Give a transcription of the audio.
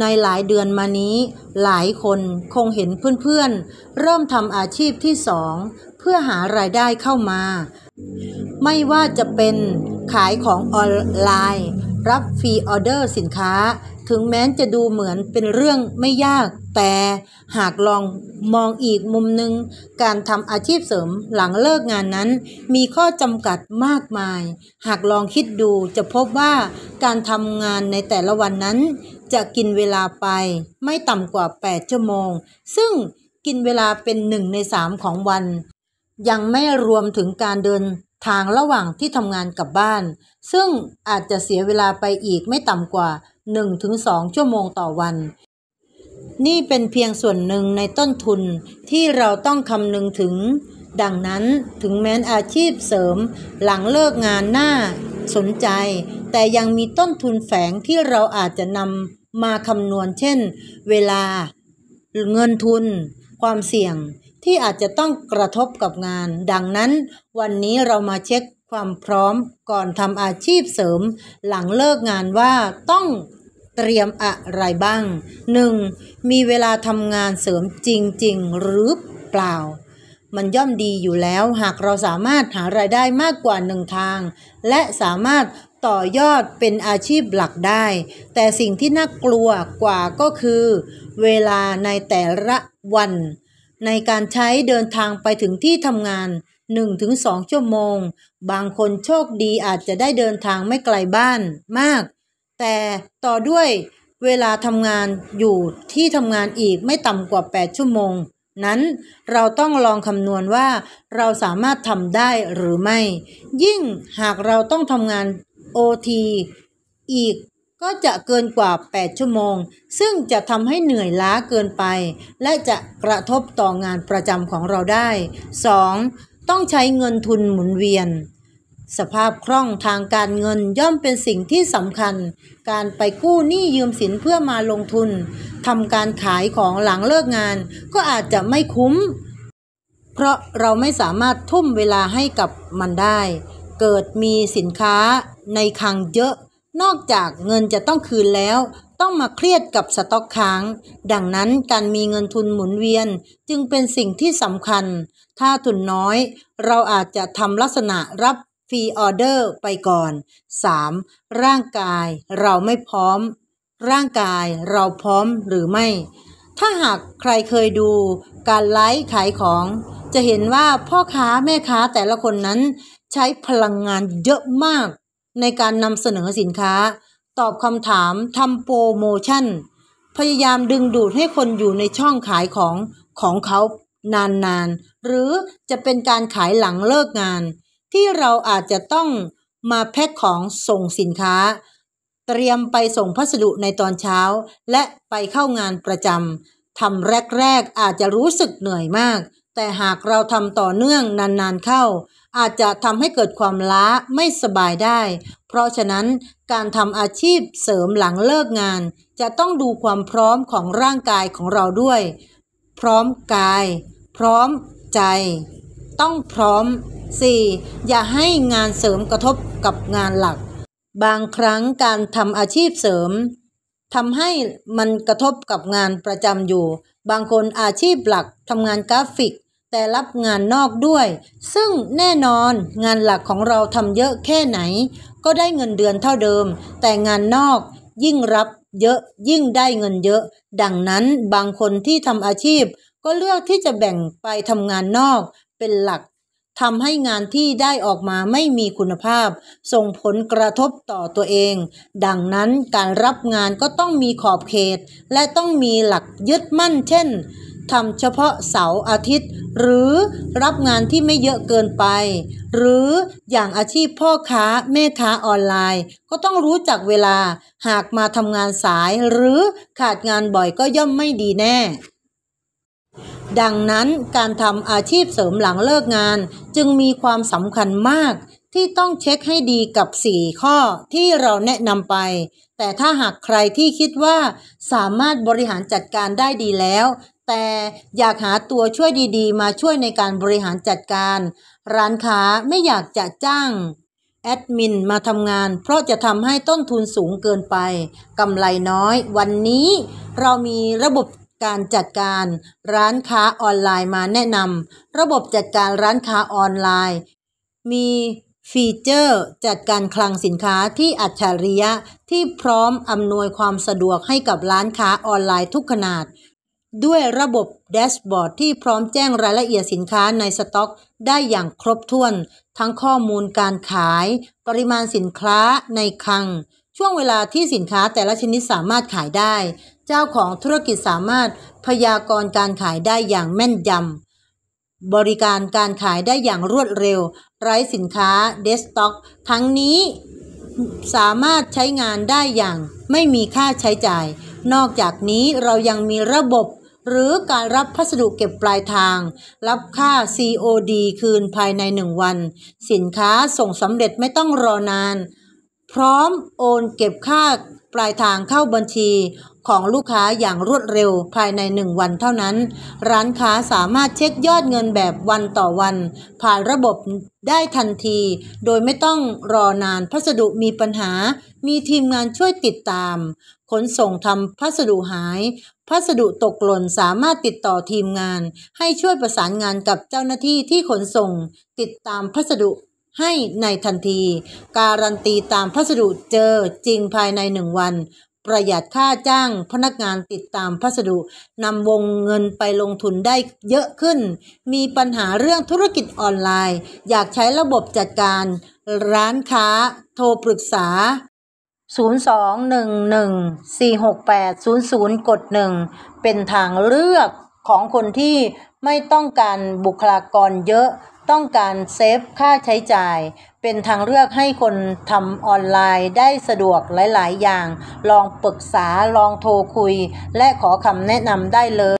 ในหลายเดือนมานี้ หลายคนคงเห็นเพื่อนๆเริ่มทำอาชีพที่สองเพื่อหารายได้เข้ามา ไม่ว่าจะเป็นขายของออนไลน์ รับฟรีออเดอร์สินค้า ถึงแม้จะดูเหมือนเป็นเรื่องไม่ยาก แต่ หากลองมองอีกมุมหนึ่งการทำอาชีพเสริมหลังเลิกงานนั้น มีข้อจำกัดมากมาย หากลองคิดดูจะพบว่าการทำงานในแต่ละวันนั้นจะกินเวลาไปไม่ต่ำกว่า 8 ชั่วโมง ซึ่งกินเวลาเป็นหนึ่งในสามของวัน ยังไม่รวมถึงการเดินทางระหว่างที่ทำงานกับบ้าน ซึ่งอาจจะเสียเวลาไปอีกไม่ต่ำกว่า 1-2 ชั่วโมงต่อวัน นี่เป็นเพียงส่วนหนึ่งในต้นทุนที่เราต้องคำนึงถึง ดังนั้นถึงแม้นอาชีพเสริมหลังเลิกงานหน้าสนใจแต่ยังมีต้นทุนแฝงที่เราอาจจะนำมาคำนวณเช่นเวลาเงินทุนความเสี่ยงที่อาจจะต้องกระทบกับงาน ดังนั้นวันนี้เรามาเช็คความพร้อมก่อนทำอาชีพเสริมหลังเลิกงานว่าต้องเตรียมอะไรบ้าง 1. มีเวลาทำงานเสริมจริงๆหรือเปล่า มันย่อมดีอยู่แล้วหากเราสามารถหารายได้มากกว่าหนึ่งทาง และสามารถต่อยอดเป็นอาชีพหลักได้ แต่สิ่งที่น่ากลัวกว่าก็คือเวลาในแต่ละวันในการใช้เดินทางไปถึงที่ทำงาน 1-2ชั่วโมง บางคนโชคดีอาจจะได้เดินทางไม่ไกลบ้านมาก แต่ต่อด้วยเวลาทำงานอยู่ที่ทำงานอีกไม่ต่ำกว่า 8 ชั่วโมง นั้นเราต้องลองคำนวณว่าเราสามารถทำได้หรือไม่ ยิ่งหากเราต้องทำงาน OT อีกก็จะเกินกว่า 8 ชั่วโมง ซึ่งจะทำให้เหนื่อยล้าเกินไป และจะกระทบต่องานประจำของเราได้ 2. ต้องใช้เงินทุนหมุนเวียน สภาพคล่องทางการเงินย่อมเป็นสิ่งที่สำคัญ การไปกู้หนี้ยืมสินเพื่อมาลงทุนทำการขายของหลังเลิกงานก็อาจจะไม่คุ้ม เพราะเราไม่สามารถทุ่มเวลาให้กับมันได้เกิดมีสินค้าในคลังเยอะ นอกจากเงินจะต้องคืนแล้ว ต้องมาเครียดกับสต็อกค้างดังนั้นการมีเงินทุนหมุนเวียนจึงเป็นสิ่งที่สำคัญ ถ้าทุนน้อยเราอาจจะทำลักษณะรับฟรีออเดอร์ไปก่อน 3. ร่างกายเราไม่พร้อม ร่างกายเราพร้อมหรือไม่ ถ้าหากใครเคยดูการไลฟ์ขายของ จะเห็นว่าพ่อค้าแม่ค้าแต่ละคนนั้นใช้พลังงานเยอะมากในการนำเสนอสินค้า ตอบคำถามทำโปรโมชั่น พยายามดึงดูดให้คนอยู่ในช่องขายของของเขานานๆ หรือจะเป็นการขายหลังเลิกงาน ที่เราอาจจะต้องมาแพ็คของส่งสินค้า เตรียมไปส่งพัสดุในตอนเช้า และไปเข้างานประจำทำแรก ๆ อาจจะรู้สึกเหนื่อยมาก แต่หากเราทำต่อเนื่องนานๆเข้าอาจจะทำให้เกิดความล้าไม่สบายได้ เพราะฉะนั้นการทำอาชีพเสริมหลังเลิกงาน จะต้องดูความพร้อมของร่างกายของเราด้วย พร้อมกาย พร้อมใจ ต้องพร้อม 4. อย่าให้งานเสริมกระทบกับงานหลัก บางครั้งการทำอาชีพเสริมทำให้มันกระทบกับงานประจำอยู่ บางคนอาชีพหลักทำงานกราฟิกแต่รับงานนอกด้วย ซึ่งแน่นอนงานหลักของเราทำเยอะแค่ไหน ก็ได้เงินเดือนเท่าเดิม แต่งานนอกยิ่งรับเยอะยิ่งได้เงินเยอะ ดังนั้นบางคนที่ทำอาชีพก็เลือกที่จะแบ่งไปทำงานนอก เป็นหลักทำให้งานที่ได้ออกมาไม่มีคุณภาพ ส่งผลกระทบต่อตัวเอง ดังนั้นการรับงานก็ต้องมีขอบเขต และต้องมีหลักยึดมั่น เช่นทำเฉพาะเสาร์อาทิตย์ หรือรับงานที่ไม่เยอะเกินไป หรืออย่างอาชีพพ่อค้าแม่ค้าออนไลน์ ก็ต้องรู้จักเวลาหากมาทำงานสาย หรือขาดงานบ่อยก็ย่อมไม่ดีแน่ ดังนั้นการทำอาชีพเสริมหลังเลิกงาน จึงมีความสำคัญมากที่ต้องเช็คให้ดีกับ 4 ข้อที่เราแนะนำไป แต่ถ้าหากใครที่คิดว่าสามารถบริหารจัดการได้ดีแล้วแต่อยากหาตัวช่วยดีๆ มาช่วยในการบริหารจัดการ ร้านค้าไม่อยากจะจ้างแอดมินมาทำงานเพราะจะทำให้ต้นทุนสูงเกินไปกำไรน้อย วันนี้เรามีระบบการจัดการร้านค้าออนไลน์มาแนะนำระบบจัดการร้านค้าออนไลน์ มีฟีเจอร์จัดการคลังสินค้าที่อัจฉริยะที่พร้อมอำนวยความสะดวกให้กับร้านค้าออนไลน์ทุกขนาดด้วยระบบแดชบอร์ดที่พร้อมแจ้งรายละเอียดสินค้าในสต็อก ได้อย่างครบถ้วน ทั้งข้อมูลการขาย ปริมาณสินค้าในคลัง ช่วงเวลาที่สินค้าแต่ละชนิดสามารถขายได้ เจ้าของธุรกิจสามารถพยากรณ์การขายได้อย่างแม่นยำบริการการขายได้อย่างรวดเร็ว ไร้สินค้าเดสต็อกทั้งนี้ สามารถใช้งานได้อย่าง ไม่มีค่าใช้จ่าย นอกจากนี้เรายังมีระบบหรือการรับพัสดุเก็บปลายทางรับค่า COD คืนภายใน1วันสินค้าส่งสำเร็จไม่ต้องรอนาน พร้อมโอน เก็บค่าปลายทางเข้าบัญชี ของลูกค้าอย่างรวดเร็วภายใน 1 วันเท่านั้น ร้านค้าสามารถเช็คยอดเงินแบบวันต่อวัน ผ่านระบบได้ทันที โดยไม่ต้องรอนานพัสดุมีปัญหา มีทีมงานช่วยติดตาม ขนส่งทำพัสดุหายพัสดุตกหล่นสามารถติดต่อทีมงานให้ช่วยประสานงานกับเจ้าหน้าที่ที่ขนส่ง ติดตามพัสดุให้ในทันที การันตีตามพัสดุเจอจริงภายในหนึ่งวัน ประหยัดค่าจ้างพนักงานติดตามพัสดุ นำวงเงินไปลงทุนได้เยอะขึ้น มีปัญหาเรื่องธุรกิจออนไลน์ อยากใช้ระบบจัดการ ร้านค้าโทรปรึกษา02-11468-00กด1เป็นทางเลือกของคนที่ไม่ต้องการบุคลากรเยอะต้องการเซฟค่าใช้จ่าย เป็นทางเลือกให้คนทำออนไลน์ได้สะดวกหลายๆ อย่าง ลองปรึกษาลองโทรคุยและขอคำแนะนำได้เลย